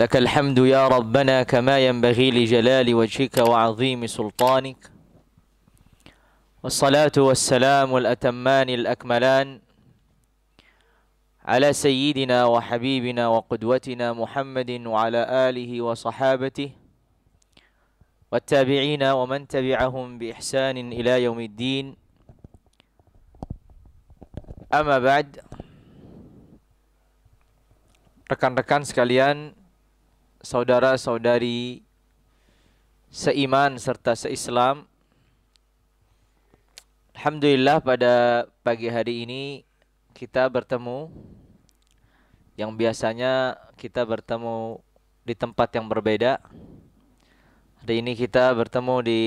لك الحمد يا ربنا كما ينبغي لجلال وجهك وعظيم سلطانك والصلاة والسلام الأتمان الأكملان على سيدنا وحبيبنا وقدوتنا محمد وعلى آله وصحابته والتابعين ومن تبعهم بإحسان إلى يوم الدين أما بعد rekan-rekan sekalian saudara-saudari seiman serta seislam. Alhamdulillah pada pagi hari ini kita bertemu yang biasanya kita bertemu di tempat yang berbeda. Hari ini kita bertemu di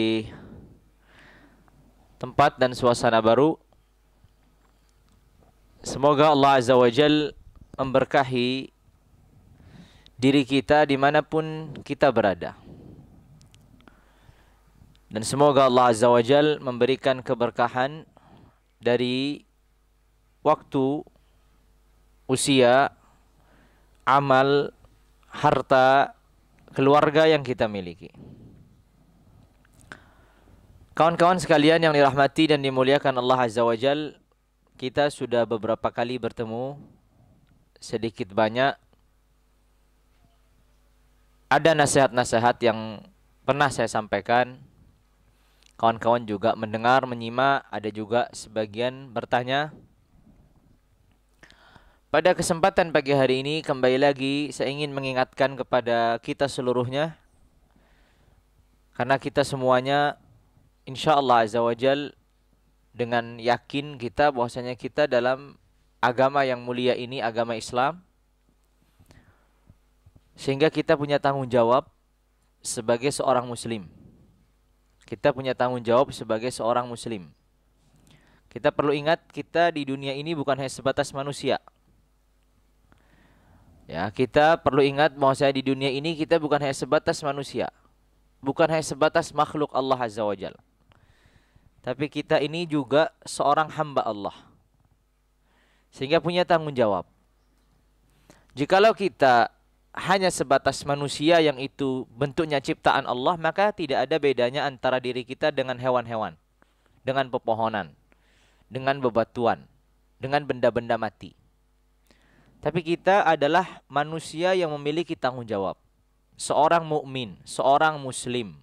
tempat dan suasana baru. Semoga Allah Azza wa Jal memberkahi diri kita dimanapun kita berada. Dan semoga Allah Azza wa Jal memberikan keberkahan dari waktu, usia, amal, harta, keluarga yang kita miliki. Kawan-kawan sekalian yang dirahmati dan dimuliakan Allah Azza wa Jal, kita sudah beberapa kali bertemu sedikit banyak ada nasihat-nasihat yang pernah saya sampaikan. Kawan-kawan juga mendengar, menyimak, ada juga sebagian bertanya. Pada kesempatan pagi hari ini kembali lagi saya ingin mengingatkan kepada kita seluruhnya karena kita semuanya insya Allah azza wajal dengan yakin kita bahwasanya kita dalam agama yang mulia ini agama Islam sehingga kita punya tanggung jawab sebagai seorang muslim. Kita punya tanggung jawab sebagai seorang muslim. Kita perlu ingat kita di dunia ini bukan hanya sebatas manusia. Ya, kita perlu ingat bahwa saya di dunia ini kita bukan hanya sebatas manusia. Bukan hanya sebatas makhluk Allah Azza wa Jalla. Tapi kita ini juga seorang hamba Allah. Sehingga punya tanggung jawab. Jikalau kita hanya sebatas manusia yang itu bentuknya ciptaan Allah, maka tidak ada bedanya antara diri kita dengan hewan-hewan, dengan pepohonan, dengan bebatuan, dengan benda-benda mati. Tapi kita adalah manusia yang memiliki tanggung jawab. Seorang mukmin, seorang muslim.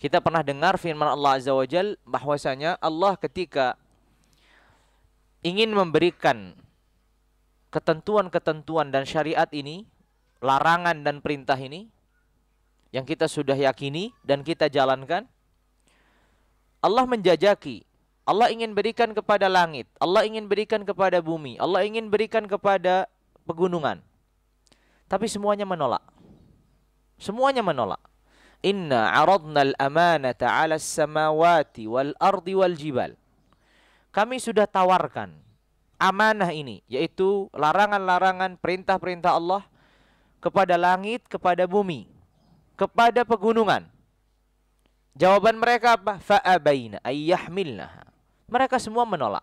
Kita pernah dengar firman Allah Azza wa bahwasanya Allah ketika ingin memberikan ketentuan-ketentuan dan syariat ini, larangan dan perintah ini yang kita sudah yakini dan kita jalankan, Allah menjajaki. Allah ingin berikan kepada langit, Allah ingin berikan kepada bumi, Allah ingin berikan kepada pegunungan. Tapi semuanya menolak. Semuanya menolak. Inna aradna al-amanata 'ala samawati wal ardi wal jibal. Kami sudah tawarkan amanah ini, yaitu larangan-larangan perintah-perintah Allah kepada langit, kepada bumi, kepada pegunungan. Jawaban mereka apa? Fa'abaina ayyahmilnaha. Mereka semua menolak.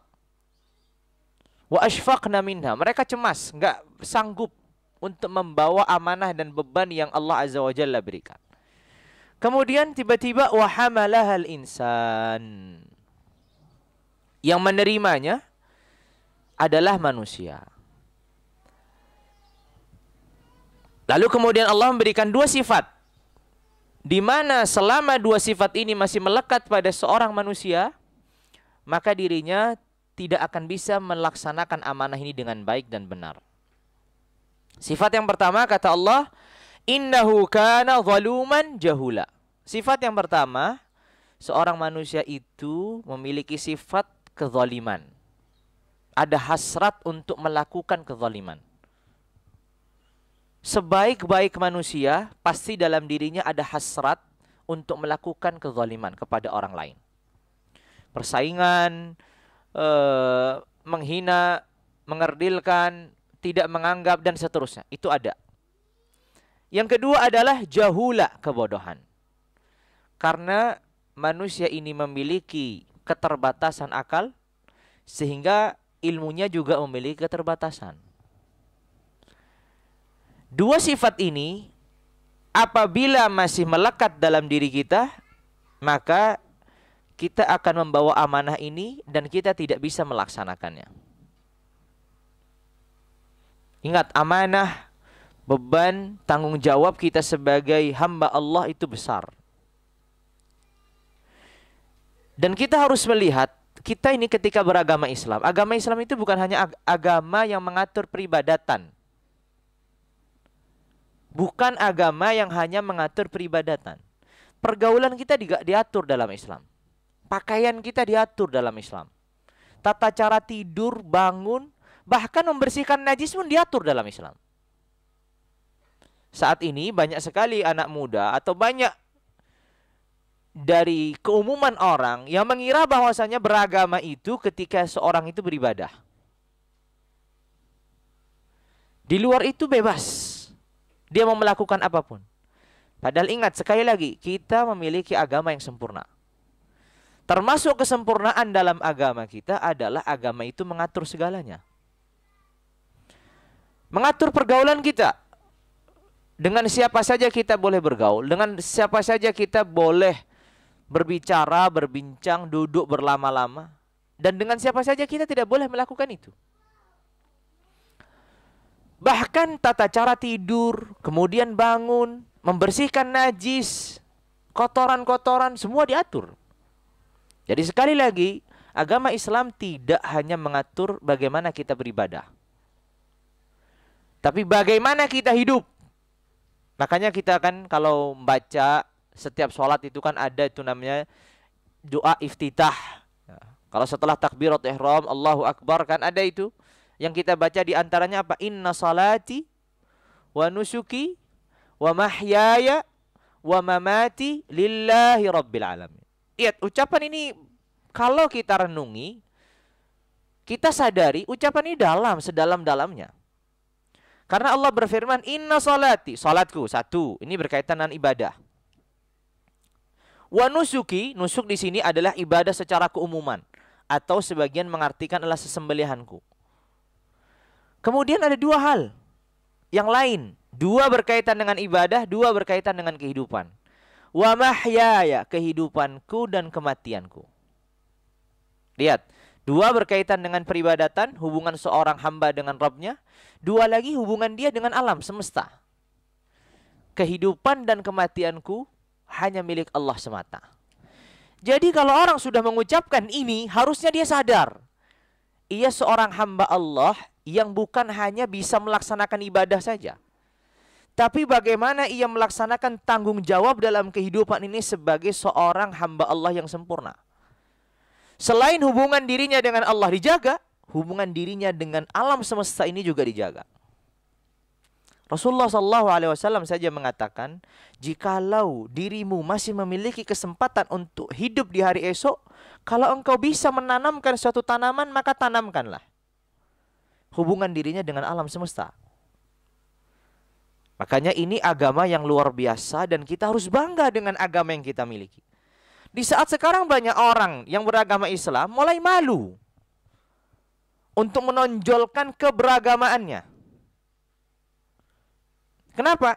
Wa ashfaqna minha. Mereka cemas, enggak sanggup untuk membawa amanah dan beban yang Allah Azza wa Jalla berikan. Kemudian tiba-tiba wahamalah hal insan. Yang menerimanya adalah manusia. Lalu kemudian Allah memberikan dua sifat. Di mana selama dua sifat ini masih melekat pada seorang manusia, maka dirinya tidak akan bisa melaksanakan amanah ini dengan baik dan benar. Sifat yang pertama kata Allah, innahu kana zaluman jahula. Sifat yang pertama, seorang manusia itu memiliki sifat kezaliman ada hasrat untuk melakukan kezaliman. Sebaik-baik manusia pasti dalam dirinya ada hasrat untuk melakukan kezaliman kepada orang lain. Persaingan, eh, menghina, mengerdilkan, tidak menganggap dan seterusnya. Itu ada. Yang kedua adalah jahula kebodohan. Karena manusia ini memiliki keterbatasan akal sehingga ilmunya juga memiliki keterbatasan. Dua sifat ini apabila masih melekat dalam diri kita, maka kita akan membawa amanah ini dan kita tidak bisa melaksanakannya. Ingat amanah, beban, tanggung jawab kita sebagai hamba Allah itu besar. Dan kita harus melihat kita ini ketika beragama Islam, agama Islam itu bukan hanya ag agama yang mengatur peribadatan. Bukan agama yang hanya mengatur peribadatan. Pergaulan kita di diatur dalam Islam. Pakaian kita diatur dalam Islam. Tata cara tidur, bangun, bahkan membersihkan najis pun diatur dalam Islam. Saat ini banyak sekali anak muda atau banyak dari keumuman orang yang mengira bahwasanya beragama itu ketika seorang itu beribadah. Di luar itu bebas. Dia mau melakukan apapun. Padahal ingat sekali lagi, kita memiliki agama yang sempurna. Termasuk kesempurnaan dalam agama kita adalah agama itu mengatur segalanya. Mengatur pergaulan kita. Dengan siapa saja kita boleh bergaul, dengan siapa saja kita boleh berbicara, berbincang, duduk berlama-lama. Dan dengan siapa saja kita tidak boleh melakukan itu. Bahkan tata cara tidur, kemudian bangun, membersihkan najis, kotoran-kotoran, semua diatur. Jadi sekali lagi, agama Islam tidak hanya mengatur bagaimana kita beribadah. Tapi bagaimana kita hidup. Makanya kita kan kalau membaca setiap sholat itu kan ada itu namanya doa iftitah. Ya. Kalau setelah takbirat ihram, Allahu Akbar kan ada itu. Yang kita baca di antaranya apa? Inna salati wa nusuki wa mahyaya wa mamati lillahi rabbil alamin. Lihat ucapan ini kalau kita renungi kita sadari ucapan ini dalam sedalam-dalamnya. Karena Allah berfirman, "Inna salati," salatku satu. Ini berkaitan dengan ibadah. Wa nusuk di sini adalah ibadah secara keumuman atau sebagian mengartikan adalah sesembelihanku. Kemudian ada dua hal yang lain, dua berkaitan dengan ibadah, dua berkaitan dengan kehidupan. Wa mahyaya, kehidupanku dan kematianku. Lihat, dua berkaitan dengan peribadatan, hubungan seorang hamba dengan Robnya. Dua lagi hubungan dia dengan alam semesta. Kehidupan dan kematianku hanya milik Allah semata. Jadi kalau orang sudah mengucapkan ini, harusnya dia sadar. Ia seorang hamba Allah yang bukan hanya bisa melaksanakan ibadah saja. Tapi bagaimana ia melaksanakan tanggung jawab dalam kehidupan ini sebagai seorang hamba Allah yang sempurna. Selain hubungan dirinya dengan Allah dijaga, hubungan dirinya dengan alam semesta ini juga dijaga. Rasulullah Shallallahu Alaihi Wasallam saja mengatakan, jikalau dirimu masih memiliki kesempatan untuk hidup di hari esok, kalau engkau bisa menanamkan suatu tanaman maka tanamkanlah. Hubungan dirinya dengan alam semesta. Makanya ini agama yang luar biasa dan kita harus bangga dengan agama yang kita miliki. Di saat sekarang banyak orang yang beragama Islam mulai malu untuk menonjolkan keberagamaannya. Kenapa?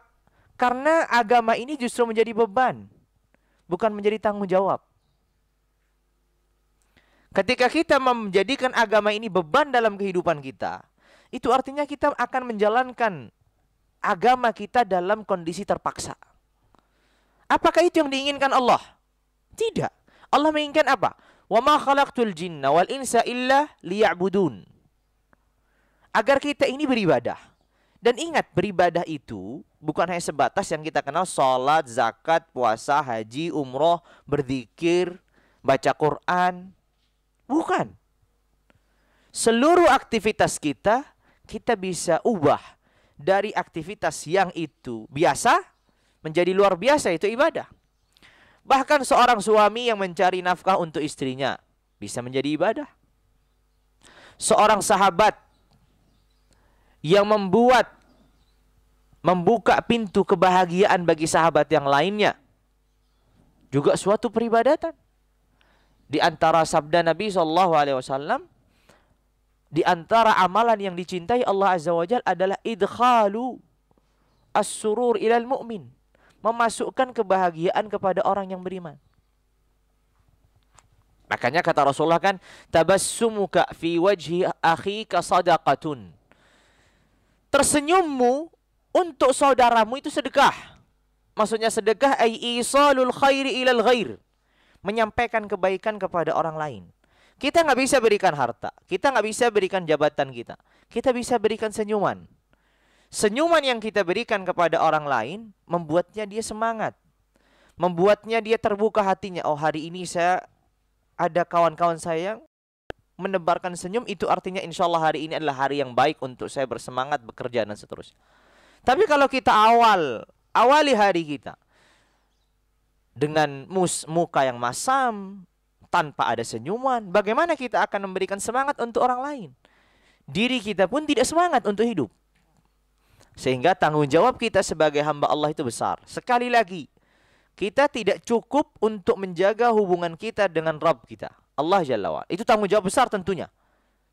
Karena agama ini justru menjadi beban, bukan menjadi tanggung jawab. Ketika kita menjadikan agama ini beban dalam kehidupan kita, itu artinya kita akan menjalankan agama kita dalam kondisi terpaksa. Apakah itu yang diinginkan Allah? Tidak. Allah menginginkan apa? Wa ma khalaqtul jinna wal insa illa liya'budun. Agar kita ini beribadah dan ingat, beribadah itu bukan hanya sebatas yang kita kenal sholat, zakat, puasa, haji, umroh, berzikir, baca Quran. Bukan. Seluruh aktivitas kita, kita bisa ubah dari aktivitas yang itu biasa menjadi luar biasa itu ibadah. Bahkan seorang suami yang mencari nafkah untuk istrinya bisa menjadi ibadah. Seorang sahabat yang membuat membuka pintu kebahagiaan bagi sahabat yang lainnya. Juga suatu peribadatan. Di antara sabda Nabi Shallallahu Alaihi Wasallam, di antara amalan yang dicintai Allah Azza wa Jal adalah idkhalu as-surur ilal mu'min. Memasukkan kebahagiaan kepada orang yang beriman. Makanya kata Rasulullah kan, tabassumuka fi wajhi akhika sadaqatun tersenyummu untuk saudaramu itu sedekah. Maksudnya sedekah ay isalul khairi ilal ghair. Menyampaikan kebaikan kepada orang lain. Kita nggak bisa berikan harta, kita nggak bisa berikan jabatan kita. Kita bisa berikan senyuman. Senyuman yang kita berikan kepada orang lain membuatnya dia semangat. Membuatnya dia terbuka hatinya. Oh, hari ini saya ada kawan-kawan saya yang menebarkan senyum itu artinya insya Allah hari ini adalah hari yang baik untuk saya bersemangat bekerja dan seterusnya. Tapi kalau kita awal, awali hari kita dengan mus muka yang masam, tanpa ada senyuman, bagaimana kita akan memberikan semangat untuk orang lain? Diri kita pun tidak semangat untuk hidup. Sehingga tanggung jawab kita sebagai hamba Allah itu besar. Sekali lagi, kita tidak cukup untuk menjaga hubungan kita dengan Rabb kita Allah Jalla wa. Itu tanggung jawab besar tentunya.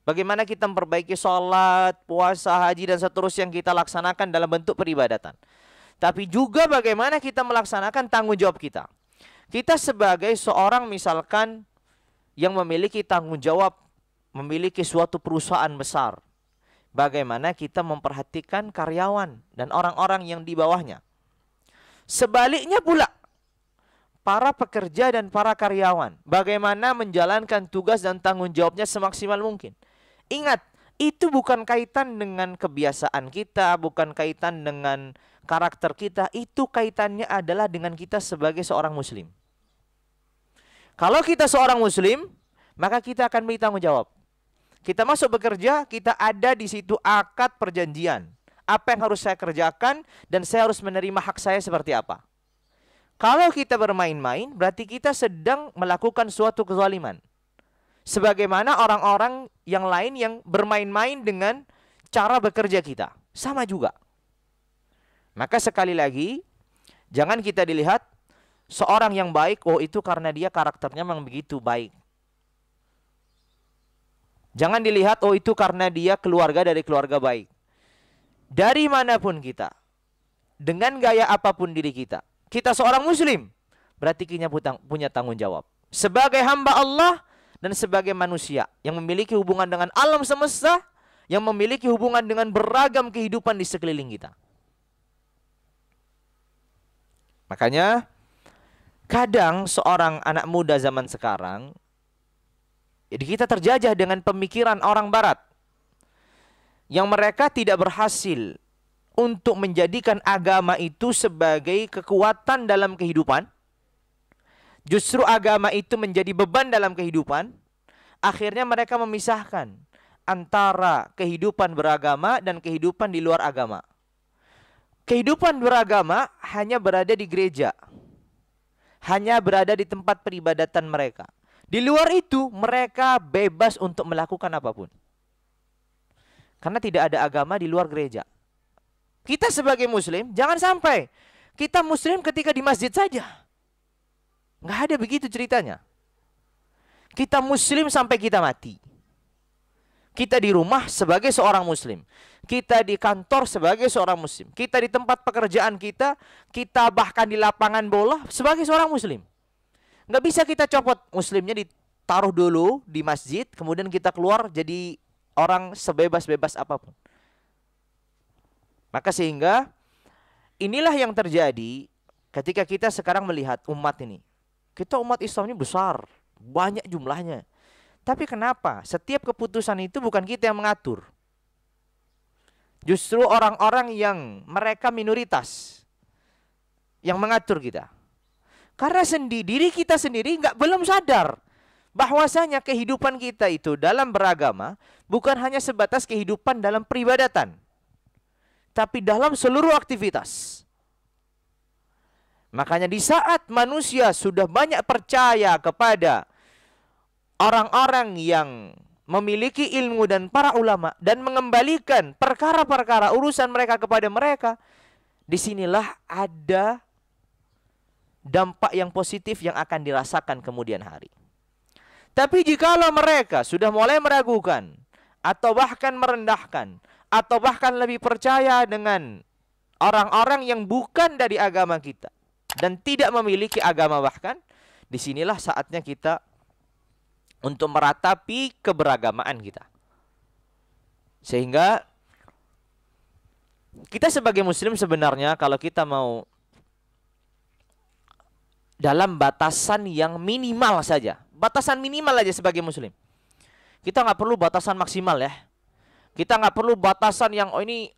Bagaimana kita memperbaiki sholat, puasa, haji, dan seterusnya yang kita laksanakan dalam bentuk peribadatan. Tapi juga bagaimana kita melaksanakan tanggung jawab kita. Kita sebagai seorang misalkan yang memiliki tanggung jawab, memiliki suatu perusahaan besar. Bagaimana kita memperhatikan karyawan dan orang-orang yang di bawahnya. Sebaliknya pula, para pekerja dan para karyawan. Bagaimana menjalankan tugas dan tanggung jawabnya semaksimal mungkin. Ingat, itu bukan kaitan dengan kebiasaan kita, bukan kaitan dengan karakter kita. Itu kaitannya adalah dengan kita sebagai seorang muslim. Kalau kita seorang muslim, maka kita akan bertanggung jawab. Kita masuk bekerja, kita ada di situ akad perjanjian. Apa yang harus saya kerjakan dan saya harus menerima hak saya seperti apa. Kalau kita bermain-main, berarti kita sedang melakukan suatu kezaliman. Sebagaimana orang-orang yang lain yang bermain-main dengan cara bekerja kita. Sama juga. Maka sekali lagi, jangan kita dilihat seorang yang baik, oh itu karena dia karakternya memang begitu baik. Jangan dilihat, oh itu karena dia keluarga dari keluarga baik. Dari manapun kita, dengan gaya apapun diri kita, kita seorang muslim, berarti kita punya tanggung jawab. Sebagai hamba Allah dan sebagai manusia yang memiliki hubungan dengan alam semesta, yang memiliki hubungan dengan beragam kehidupan di sekeliling kita. Makanya kadang seorang anak muda zaman sekarang jadi kita terjajah dengan pemikiran orang barat yang mereka tidak berhasil untuk menjadikan agama itu sebagai kekuatan dalam kehidupan, justru agama itu menjadi beban dalam kehidupan, akhirnya mereka memisahkan antara kehidupan beragama dan kehidupan di luar agama. Kehidupan beragama hanya berada di gereja, hanya berada di tempat peribadatan mereka. Di luar itu, mereka bebas untuk melakukan apapun karena tidak ada agama di luar gereja. Kita sebagai muslim, jangan sampai kita muslim ketika di masjid saja. Nggak ada begitu ceritanya. Kita muslim sampai kita mati. Kita di rumah sebagai seorang muslim. Kita di kantor sebagai seorang muslim. Kita di tempat pekerjaan kita, kita bahkan di lapangan bola sebagai seorang muslim. Nggak bisa kita copot muslimnya ditaruh dulu di masjid, kemudian kita keluar jadi orang sebebas-bebas apapun. Maka sehingga inilah yang terjadi ketika kita sekarang melihat umat ini. Kita umat Islam ini besar, banyak jumlahnya. Tapi kenapa? Setiap keputusan itu bukan kita yang mengatur. Justru orang-orang yang mereka minoritas yang mengatur kita. Karena sendiri diri kita sendiri nggak belum sadar bahwasanya kehidupan kita itu dalam beragama bukan hanya sebatas kehidupan dalam peribadatan tapi dalam seluruh aktivitas. Makanya di saat manusia sudah banyak percaya kepada orang-orang yang memiliki ilmu dan para ulama dan mengembalikan perkara-perkara urusan mereka kepada mereka, disinilah ada dampak yang positif yang akan dirasakan kemudian hari. Tapi jikalau mereka sudah mulai meragukan atau bahkan merendahkan atau bahkan lebih percaya dengan orang-orang yang bukan dari agama kita dan tidak memiliki agama bahkan disinilah saatnya kita untuk meratapi keberagamaan kita sehingga kita sebagai muslim sebenarnya kalau kita mau dalam batasan yang minimal saja batasan minimal aja sebagai muslim kita nggak perlu batasan maksimal ya kita nggak perlu batasan yang oh ini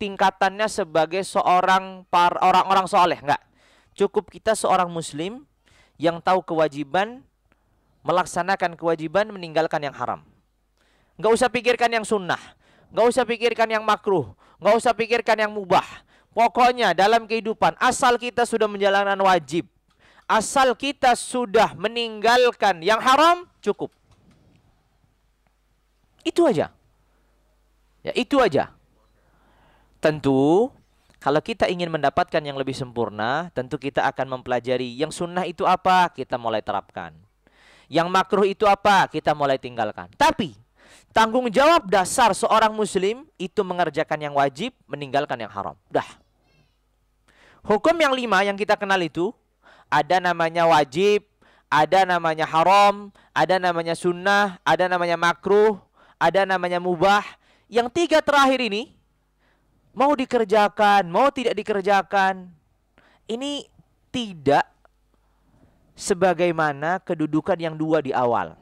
tingkatannya sebagai seorang par orang-orang soleh nggak. Cukup kita seorang muslim yang tahu kewajiban melaksanakan kewajiban meninggalkan yang haram. Nggak usah pikirkan yang sunnah, nggak usah pikirkan yang makruh, nggak usah pikirkan yang mubah. Pokoknya dalam kehidupan asal kita sudah menjalankan wajib, asal kita sudah meninggalkan yang haram cukup. Itu aja. Ya, itu aja. Tentu kalau kita ingin mendapatkan yang lebih sempurna, tentu kita akan mempelajari yang sunnah itu apa, kita mulai terapkan. Yang makruh itu apa, kita mulai tinggalkan. Tapi, tanggung jawab dasar seorang muslim itu mengerjakan yang wajib, meninggalkan yang haram. Dah. Hukum yang lima yang kita kenal itu, ada namanya wajib, ada namanya haram, ada namanya sunnah, ada namanya makruh, ada namanya mubah, yang tiga terakhir ini mau dikerjakan, mau tidak dikerjakan, ini tidak sebagaimana kedudukan yang dua di awal.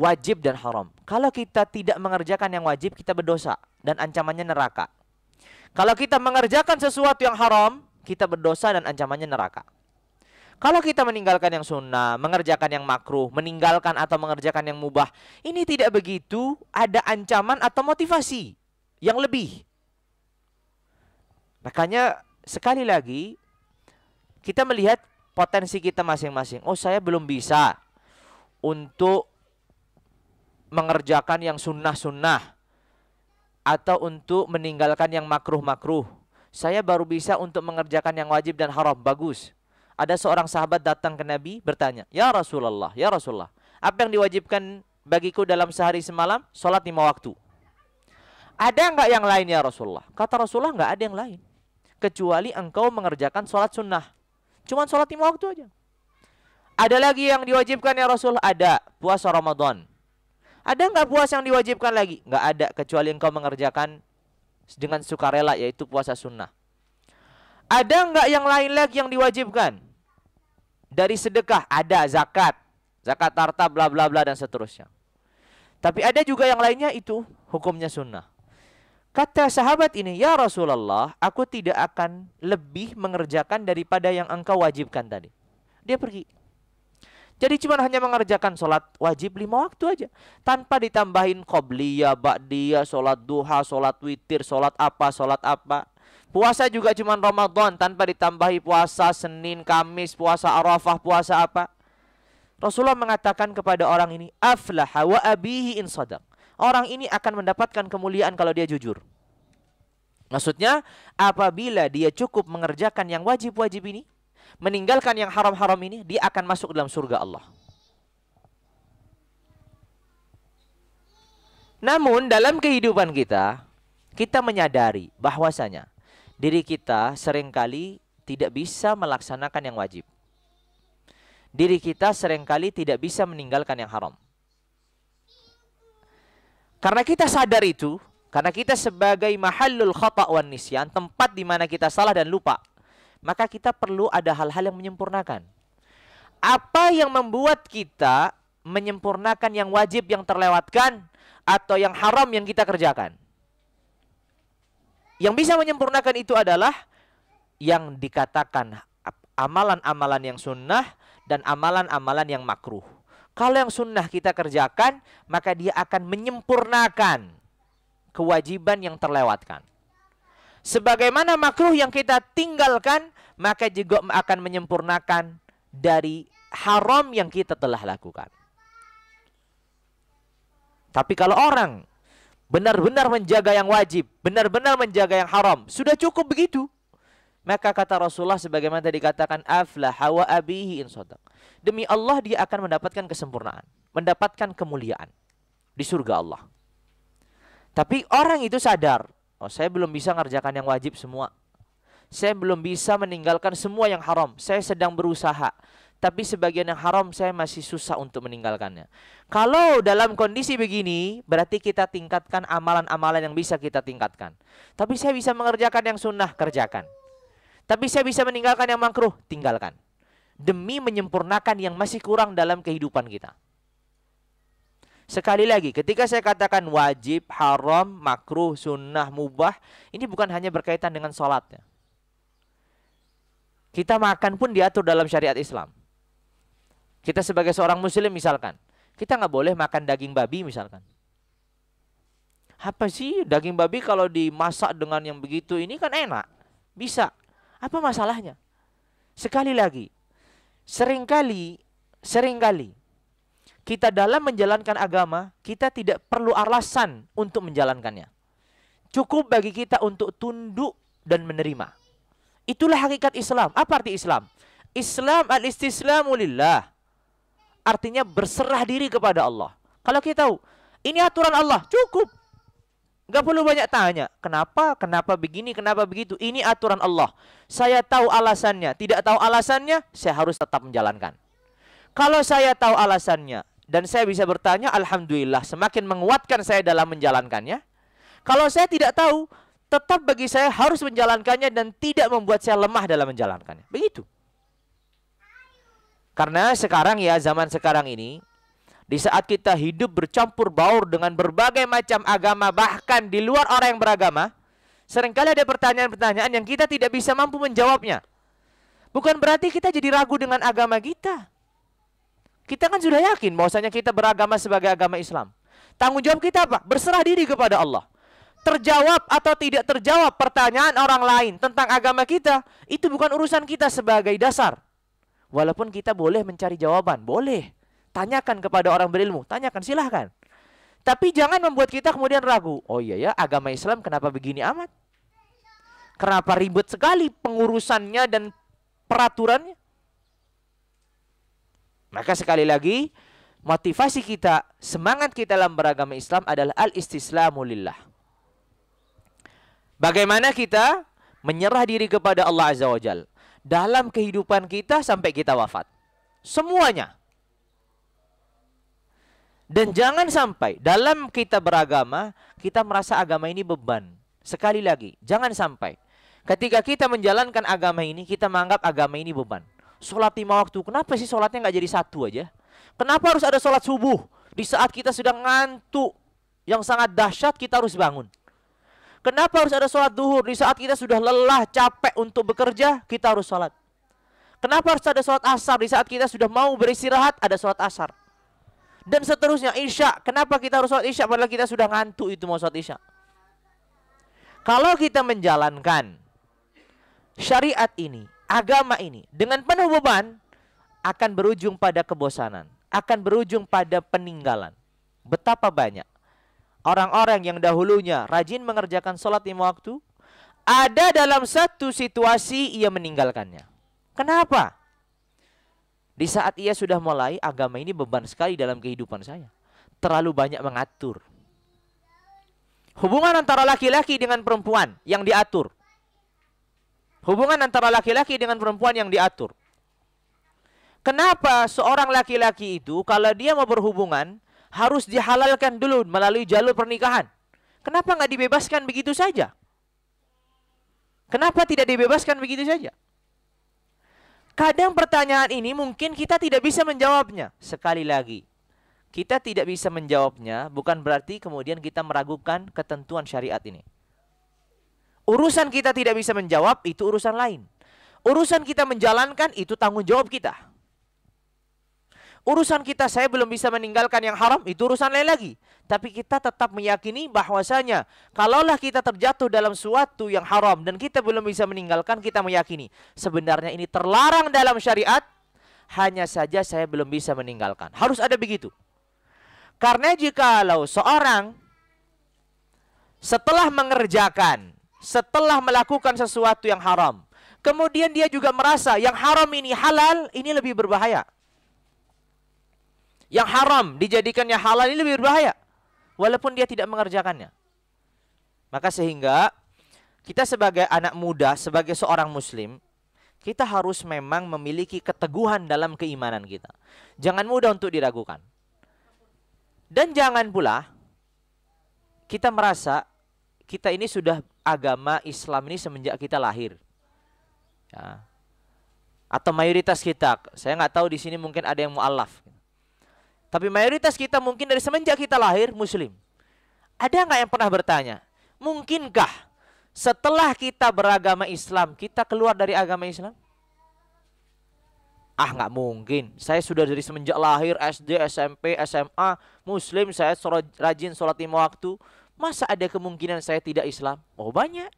Wajib dan haram. Kalau kita tidak mengerjakan yang wajib, kita berdosa dan ancamannya neraka. Kalau kita mengerjakan sesuatu yang haram, kita berdosa dan ancamannya neraka. Kalau kita meninggalkan yang sunnah, mengerjakan yang makruh, meninggalkan atau mengerjakan yang mubah, ini tidak begitu ada ancaman atau motivasi yang lebih. Makanya sekali lagi kita melihat potensi kita masing-masing. Oh, saya belum bisa untuk mengerjakan yang sunnah-sunnah atau untuk meninggalkan yang makruh-makruh. Saya baru bisa untuk mengerjakan yang wajib dan haram. Bagus ada seorang sahabat datang ke Nabi bertanya, "Ya Rasulullah, ya Rasulullah, apa yang diwajibkan bagiku dalam sehari semalam? Sholat lima waktu." Ada nggak yang lain ya Rasulullah? Kata Rasulullah nggak ada yang lain. Kecuali engkau mengerjakan sholat sunnah. Cuman sholat lima waktu aja. Ada lagi yang diwajibkan ya Rasul? Ada. Puasa Ramadan. Ada nggak puasa yang diwajibkan lagi? Nggak ada. Kecuali engkau mengerjakan dengan sukarela yaitu puasa sunnah. Ada nggak yang lain lagi yang diwajibkan? Dari sedekah ada zakat, zakat harta bla bla bla dan seterusnya. Tapi ada juga yang lainnya itu hukumnya sunnah. Kata sahabat ini, "Ya Rasulullah, aku tidak akan lebih mengerjakan daripada yang engkau wajibkan tadi." Dia pergi. Jadi cuma hanya mengerjakan sholat wajib lima waktu aja. Tanpa ditambahin qobliyah, bakdia, sholat duha, sholat witir, sholat apa, sholat apa. Puasa juga cuma Ramadan tanpa ditambahi puasa Senin, Kamis, puasa Arafah, puasa apa? Rasulullah mengatakan kepada orang ini, "Aflaha wa abihi in sadaq." Orang ini akan mendapatkan kemuliaan kalau dia jujur. Maksudnya, apabila dia cukup mengerjakan yang wajib-wajib ini, meninggalkan yang haram-haram ini, dia akan masuk dalam surga Allah. Namun dalam kehidupan kita, kita menyadari bahwasanya diri kita seringkali tidak bisa melaksanakan yang wajib. Diri kita seringkali tidak bisa meninggalkan yang haram. Karena kita sadar itu, karena kita sebagai mahalul khata wan nisyan, tempat di mana kita salah dan lupa, maka kita perlu ada hal-hal yang menyempurnakan. Apa yang membuat kita menyempurnakan yang wajib yang terlewatkan atau yang haram yang kita kerjakan? Yang bisa menyempurnakan itu adalah yang dikatakan amalan-amalan yang sunnah dan amalan-amalan yang makruh. Kalau yang sunnah kita kerjakan, maka dia akan menyempurnakan kewajiban yang terlewatkan. Sebagaimana makruh yang kita tinggalkan, maka juga akan menyempurnakan dari haram yang kita telah lakukan. Tapi kalau orang benar-benar menjaga yang wajib, benar-benar menjaga yang haram. Sudah cukup begitu. Maka kata Rasulullah sebagaimana tadi dikatakan aflaha wa abihi in Demi Allah dia akan mendapatkan kesempurnaan, mendapatkan kemuliaan di surga Allah. Tapi orang itu sadar, oh saya belum bisa ngerjakan yang wajib semua. Saya belum bisa meninggalkan semua yang haram. Saya sedang berusaha tapi sebagian yang haram saya masih susah untuk meninggalkannya. Kalau dalam kondisi begini, berarti kita tingkatkan amalan-amalan yang bisa kita tingkatkan. Tapi saya bisa mengerjakan yang sunnah, kerjakan. Tapi saya bisa meninggalkan yang makruh, tinggalkan. Demi menyempurnakan yang masih kurang dalam kehidupan kita. Sekali lagi, ketika saya katakan wajib, haram, makruh, sunnah, mubah, ini bukan hanya berkaitan dengan sholatnya. Kita makan pun diatur dalam syariat Islam. Kita sebagai seorang muslim misalkan, kita nggak boleh makan daging babi misalkan. Apa sih daging babi kalau dimasak dengan yang begitu ini kan enak, bisa. Apa masalahnya? Sekali lagi, seringkali, seringkali kita dalam menjalankan agama, kita tidak perlu alasan untuk menjalankannya. Cukup bagi kita untuk tunduk dan menerima. Itulah hakikat Islam. Apa arti Islam? Islam al-istislamu lillah. Artinya berserah diri kepada Allah. Kalau kita tahu, ini aturan Allah, cukup. Gak perlu banyak tanya, kenapa, kenapa begini, kenapa begitu. Ini aturan Allah. Saya tahu alasannya, tidak tahu alasannya, saya harus tetap menjalankan. Kalau saya tahu alasannya, dan saya bisa bertanya, Alhamdulillah, semakin menguatkan saya dalam menjalankannya. Kalau saya tidak tahu, tetap bagi saya harus menjalankannya dan tidak membuat saya lemah dalam menjalankannya. Begitu. Karena sekarang ya zaman sekarang ini di saat kita hidup bercampur baur dengan berbagai macam agama bahkan di luar orang yang beragama, seringkali ada pertanyaan-pertanyaan yang kita tidak bisa mampu menjawabnya. Bukan berarti kita jadi ragu dengan agama kita. Kita kan sudah yakin bahwasanya kita beragama sebagai agama Islam. Tanggung jawab kita apa? Berserah diri kepada Allah. Terjawab atau tidak terjawab pertanyaan orang lain tentang agama kita, itu bukan urusan kita sebagai dasar. Walaupun kita boleh mencari jawaban, boleh. Tanyakan kepada orang berilmu, tanyakan silahkan. Tapi jangan membuat kita kemudian ragu. Oh iya ya, agama Islam kenapa begini amat? Kenapa ribet sekali pengurusannya dan peraturannya? Maka sekali lagi, motivasi kita, semangat kita dalam beragama Islam adalah al-istislamu lillah. Bagaimana kita menyerah diri kepada Allah Azza wa Jal dalam kehidupan kita sampai kita wafat. Semuanya. Dan oh. jangan sampai dalam kita beragama, kita merasa agama ini beban. Sekali lagi, jangan sampai. Ketika kita menjalankan agama ini, kita menganggap agama ini beban. Sholat lima waktu, kenapa sih sholatnya nggak jadi satu aja? Kenapa harus ada sholat subuh? Di saat kita sudah ngantuk, yang sangat dahsyat kita harus bangun. Kenapa harus ada sholat duhur? Di saat kita sudah lelah, capek untuk bekerja, kita harus sholat. Kenapa harus ada sholat asar? Di saat kita sudah mau beristirahat, ada sholat asar. Dan seterusnya, isya. Kenapa kita harus sholat isya? Padahal kita sudah ngantuk itu mau sholat isya. Kalau kita menjalankan syariat ini, agama ini, dengan penuh beban, akan berujung pada kebosanan. Akan berujung pada peninggalan. Betapa banyak orang-orang yang dahulunya rajin mengerjakan sholat lima waktu, ada dalam satu situasi ia meninggalkannya. Kenapa? Di saat ia sudah mulai, agama ini beban sekali dalam kehidupan saya. Terlalu banyak mengatur. Hubungan antara laki-laki dengan perempuan yang diatur. Hubungan antara laki-laki dengan perempuan yang diatur. Kenapa seorang laki-laki itu kalau dia mau berhubungan, harus dihalalkan dulu melalui jalur pernikahan. Kenapa nggak dibebaskan begitu saja? Kenapa tidak dibebaskan begitu saja? Kadang pertanyaan ini mungkin kita tidak bisa menjawabnya. Sekali lagi, kita tidak bisa menjawabnya bukan berarti kemudian kita meragukan ketentuan syariat ini. Urusan kita tidak bisa menjawab itu urusan lain. Urusan kita menjalankan itu tanggung jawab kita urusan kita saya belum bisa meninggalkan yang haram itu urusan lain lagi tapi kita tetap meyakini bahwasanya kalaulah kita terjatuh dalam suatu yang haram dan kita belum bisa meninggalkan kita meyakini sebenarnya ini terlarang dalam syariat hanya saja saya belum bisa meninggalkan harus ada begitu karena jikalau seorang setelah mengerjakan setelah melakukan sesuatu yang haram kemudian dia juga merasa yang haram ini halal ini lebih berbahaya yang haram dijadikannya halal ini lebih berbahaya walaupun dia tidak mengerjakannya. Maka sehingga kita sebagai anak muda, sebagai seorang muslim, kita harus memang memiliki keteguhan dalam keimanan kita. Jangan mudah untuk diragukan. Dan jangan pula kita merasa kita ini sudah agama Islam ini semenjak kita lahir. Ya. Atau mayoritas kita, saya nggak tahu di sini mungkin ada yang mualaf. Gitu tapi mayoritas kita mungkin dari semenjak kita lahir muslim. Ada nggak yang pernah bertanya, mungkinkah setelah kita beragama Islam, kita keluar dari agama Islam? Ah nggak mungkin. Saya sudah dari semenjak lahir SD, SMP, SMA Muslim. Saya surat, rajin sholat lima waktu. Masa ada kemungkinan saya tidak Islam? Oh banyak.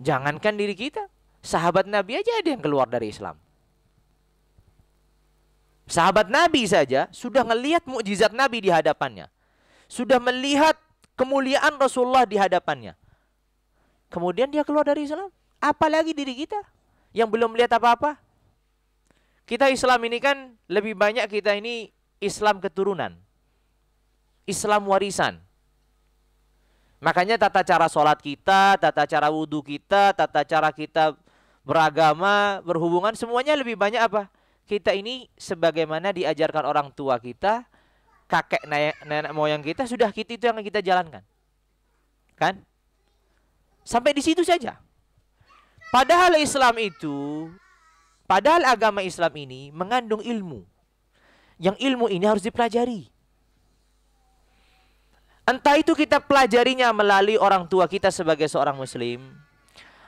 Jangankan diri kita, sahabat Nabi aja ada yang keluar dari Islam. Sahabat Nabi saja sudah melihat mukjizat Nabi di hadapannya. Sudah melihat kemuliaan Rasulullah di hadapannya. Kemudian dia keluar dari Islam. Apalagi diri kita yang belum melihat apa-apa. Kita Islam ini kan lebih banyak kita ini Islam keturunan. Islam warisan. Makanya tata cara sholat kita, tata cara wudhu kita, tata cara kita beragama, berhubungan, semuanya lebih banyak apa? kita ini sebagaimana diajarkan orang tua kita, kakek nenek, moyang kita sudah kita itu yang kita jalankan. Kan? Sampai di situ saja. Padahal Islam itu, padahal agama Islam ini mengandung ilmu. Yang ilmu ini harus dipelajari. Entah itu kita pelajarinya melalui orang tua kita sebagai seorang muslim,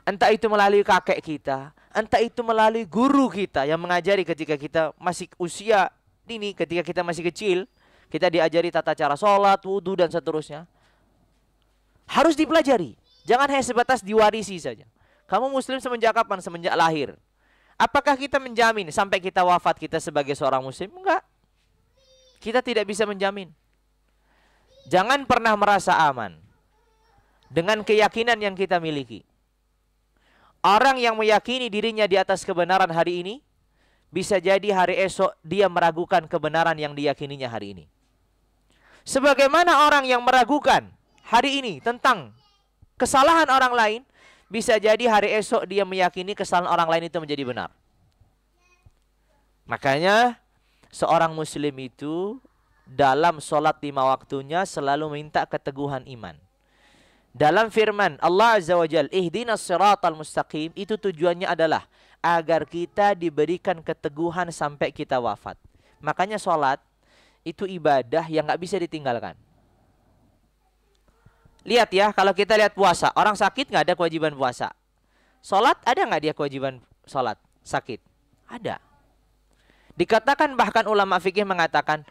entah itu melalui kakek kita, entah itu melalui guru kita yang mengajari ketika kita masih usia dini, ketika kita masih kecil, kita diajari tata cara sholat, wudhu dan seterusnya. Harus dipelajari. Jangan hanya sebatas diwarisi saja. Kamu muslim semenjak kapan? Semenjak lahir. Apakah kita menjamin sampai kita wafat kita sebagai seorang muslim? Enggak. Kita tidak bisa menjamin. Jangan pernah merasa aman dengan keyakinan yang kita miliki. Orang yang meyakini dirinya di atas kebenaran hari ini, bisa jadi hari esok dia meragukan kebenaran yang diyakininya hari ini. Sebagaimana orang yang meragukan hari ini tentang kesalahan orang lain, bisa jadi hari esok dia meyakini kesalahan orang lain itu menjadi benar. Makanya seorang muslim itu dalam sholat lima waktunya selalu minta keteguhan iman. Dalam firman Allah Azza wa Jal, ihdinas siratal mustaqim, itu tujuannya adalah agar kita diberikan keteguhan sampai kita wafat. Makanya sholat itu ibadah yang gak bisa ditinggalkan. Lihat ya, kalau kita lihat puasa, orang sakit gak ada kewajiban puasa. Sholat ada gak dia kewajiban sholat sakit? Ada. Dikatakan bahkan ulama fikih mengatakan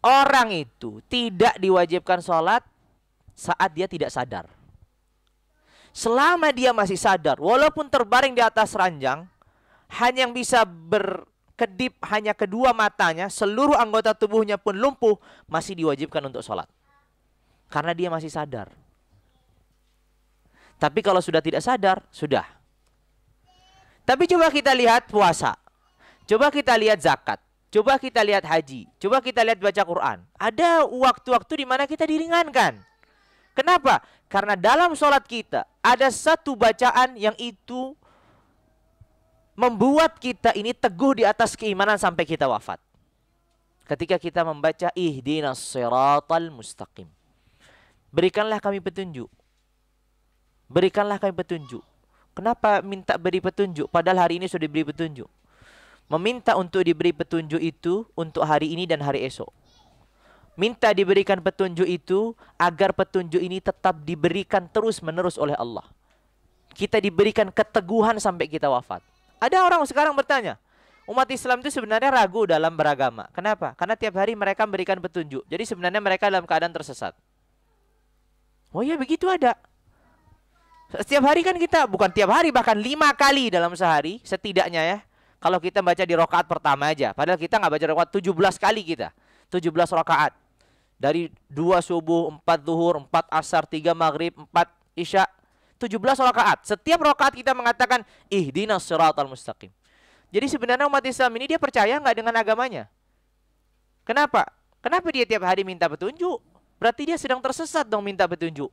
orang itu tidak diwajibkan sholat saat dia tidak sadar. Selama dia masih sadar, walaupun terbaring di atas ranjang, hanya yang bisa berkedip hanya kedua matanya, seluruh anggota tubuhnya pun lumpuh, masih diwajibkan untuk sholat. Karena dia masih sadar. Tapi kalau sudah tidak sadar, sudah. Tapi coba kita lihat puasa. Coba kita lihat zakat. Coba kita lihat haji. Coba kita lihat baca Quran. Ada waktu-waktu di mana kita diringankan. Kenapa? Karena dalam sholat kita ada satu bacaan yang itu membuat kita ini teguh di atas keimanan sampai kita wafat. Ketika kita membaca ihdinas siratal mustaqim. Berikanlah kami petunjuk. Berikanlah kami petunjuk. Kenapa minta beri petunjuk padahal hari ini sudah diberi petunjuk? Meminta untuk diberi petunjuk itu untuk hari ini dan hari esok. Minta diberikan petunjuk itu agar petunjuk ini tetap diberikan terus-menerus oleh Allah. Kita diberikan keteguhan sampai kita wafat. Ada orang sekarang bertanya, umat Islam itu sebenarnya ragu dalam beragama. Kenapa? Karena tiap hari mereka memberikan petunjuk. Jadi sebenarnya mereka dalam keadaan tersesat. Oh iya begitu ada. Setiap hari kan kita, bukan tiap hari, bahkan lima kali dalam sehari setidaknya ya. Kalau kita baca di rokaat pertama aja. Padahal kita nggak baca rokaat 17 kali kita. 17 rokaat. Dari dua subuh, empat zuhur, empat asar, tiga maghrib, empat isya, tujuh belas rakaat. Setiap rakaat kita mengatakan ihdinas siratal mustaqim. Jadi sebenarnya umat Islam ini dia percaya nggak dengan agamanya? Kenapa? Kenapa dia tiap hari minta petunjuk? Berarti dia sedang tersesat dong minta petunjuk.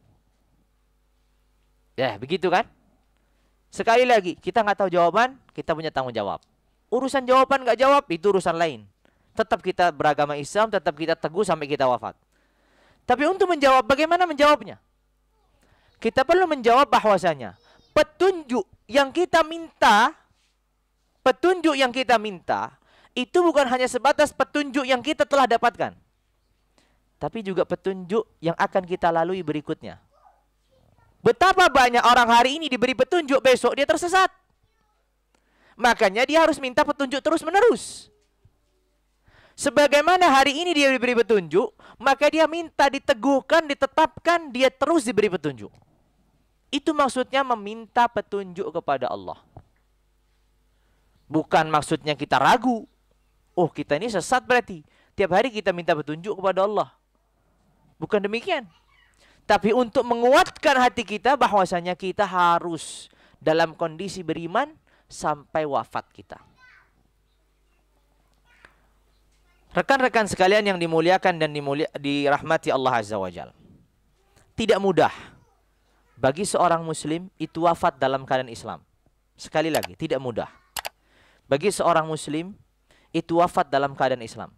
Ya, begitu kan? Sekali lagi, kita nggak tahu jawaban, kita punya tanggung jawab. Urusan jawaban nggak jawab, itu urusan lain. Tetap kita beragama Islam, tetap kita teguh sampai kita wafat. Tapi untuk menjawab, bagaimana menjawabnya? Kita perlu menjawab bahwasanya petunjuk yang kita minta, petunjuk yang kita minta, itu bukan hanya sebatas petunjuk yang kita telah dapatkan. Tapi juga petunjuk yang akan kita lalui berikutnya. Betapa banyak orang hari ini diberi petunjuk, besok dia tersesat. Makanya dia harus minta petunjuk terus-menerus. Sebagaimana hari ini dia diberi petunjuk, maka dia minta diteguhkan, ditetapkan, dia terus diberi petunjuk. Itu maksudnya meminta petunjuk kepada Allah. Bukan maksudnya kita ragu. Oh kita ini sesat berarti. Tiap hari kita minta petunjuk kepada Allah. Bukan demikian. Tapi untuk menguatkan hati kita bahwasanya kita harus dalam kondisi beriman sampai wafat kita. Rekan-rekan sekalian yang dimuliakan dan dimulia, dirahmati Allah Azza wa Jal. Tidak mudah bagi seorang muslim itu wafat dalam keadaan Islam. Sekali lagi, tidak mudah. Bagi seorang muslim itu wafat dalam keadaan Islam.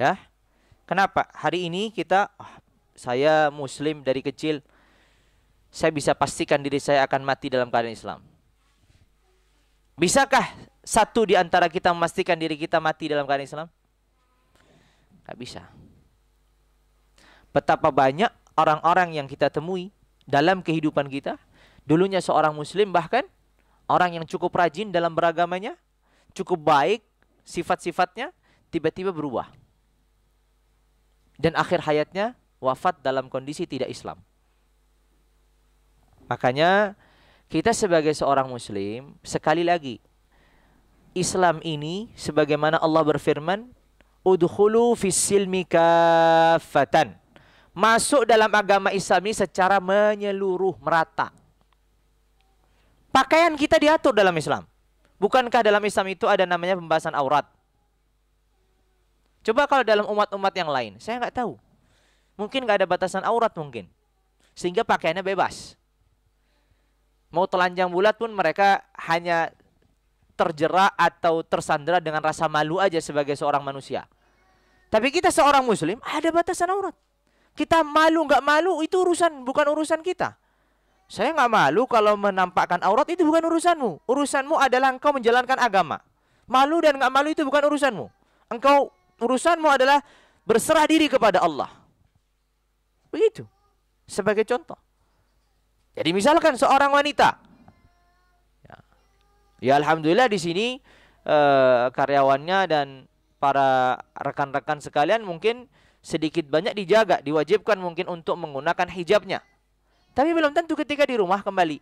Ya. Kenapa? Hari ini kita oh, saya muslim dari kecil saya bisa pastikan diri saya akan mati dalam keadaan Islam. Bisakah satu di antara kita memastikan diri kita mati dalam keadaan Islam? Gak bisa. Betapa banyak orang-orang yang kita temui dalam kehidupan kita, dulunya seorang muslim bahkan orang yang cukup rajin dalam beragamanya, cukup baik sifat-sifatnya, tiba-tiba berubah. Dan akhir hayatnya wafat dalam kondisi tidak Islam. Makanya kita sebagai seorang muslim sekali lagi Islam ini sebagaimana Allah berfirman, "Udkhulu fis kafatan." Masuk dalam agama Islam ini secara menyeluruh merata. Pakaian kita diatur dalam Islam. Bukankah dalam Islam itu ada namanya pembahasan aurat? Coba kalau dalam umat-umat yang lain, saya nggak tahu. Mungkin nggak ada batasan aurat mungkin. Sehingga pakaiannya bebas. Mau telanjang bulat pun mereka hanya terjerat atau tersandera dengan rasa malu aja sebagai seorang manusia. Tapi kita seorang muslim ada batasan aurat. Kita malu nggak malu itu urusan bukan urusan kita. Saya nggak malu kalau menampakkan aurat itu bukan urusanmu. Urusanmu adalah engkau menjalankan agama. Malu dan nggak malu itu bukan urusanmu. Engkau urusanmu adalah berserah diri kepada Allah. Begitu. Sebagai contoh. Jadi misalkan seorang wanita Ya alhamdulillah di sini uh, karyawannya dan para rekan-rekan sekalian mungkin sedikit banyak dijaga, diwajibkan mungkin untuk menggunakan hijabnya. Tapi belum tentu ketika di rumah kembali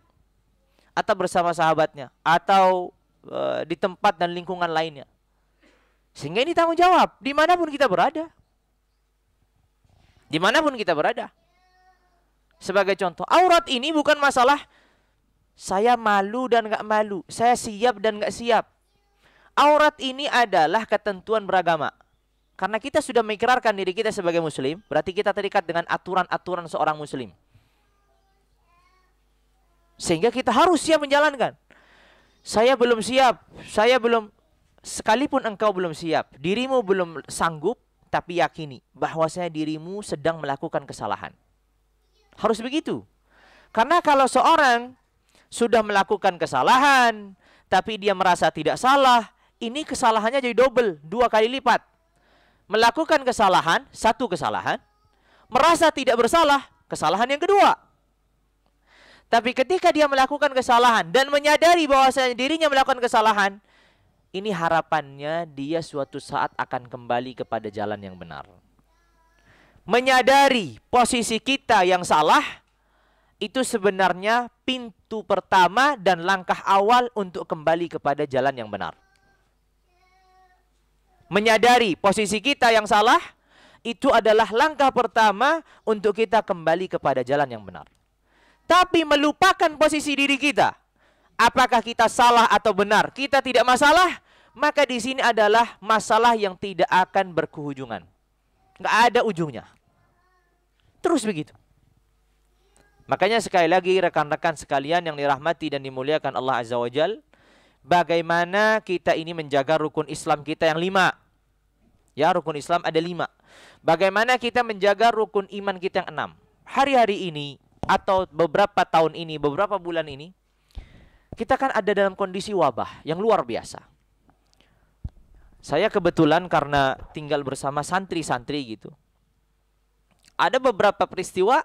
atau bersama sahabatnya atau uh, di tempat dan lingkungan lainnya. Sehingga ini tanggung jawab dimanapun kita berada. Dimanapun kita berada. Sebagai contoh, aurat ini bukan masalah saya malu dan gak malu. Saya siap dan gak siap. Aurat ini adalah ketentuan beragama. Karena kita sudah mengikrarkan diri kita sebagai muslim, berarti kita terikat dengan aturan-aturan seorang muslim. Sehingga kita harus siap menjalankan. Saya belum siap, saya belum sekalipun engkau belum siap, dirimu belum sanggup, tapi yakini bahwa bahwasanya dirimu sedang melakukan kesalahan. Harus begitu. Karena kalau seorang sudah melakukan kesalahan, tapi dia merasa tidak salah, ini kesalahannya jadi double, dua kali lipat. Melakukan kesalahan, satu kesalahan. Merasa tidak bersalah, kesalahan yang kedua. Tapi ketika dia melakukan kesalahan dan menyadari bahwa dirinya melakukan kesalahan, ini harapannya dia suatu saat akan kembali kepada jalan yang benar. Menyadari posisi kita yang salah, itu sebenarnya pintu pertama dan langkah awal untuk kembali kepada jalan yang benar. Menyadari posisi kita yang salah, itu adalah langkah pertama untuk kita kembali kepada jalan yang benar. Tapi melupakan posisi diri kita, apakah kita salah atau benar, kita tidak masalah, maka di sini adalah masalah yang tidak akan berkehujungan. Nggak ada ujungnya. Terus begitu. Makanya sekali lagi rekan-rekan sekalian yang dirahmati dan dimuliakan Allah Azza wa Jal, bagaimana kita ini menjaga rukun Islam kita yang lima. Ya, rukun Islam ada lima. Bagaimana kita menjaga rukun iman kita yang enam. Hari-hari ini atau beberapa tahun ini, beberapa bulan ini, kita kan ada dalam kondisi wabah yang luar biasa. Saya kebetulan karena tinggal bersama santri-santri gitu. Ada beberapa peristiwa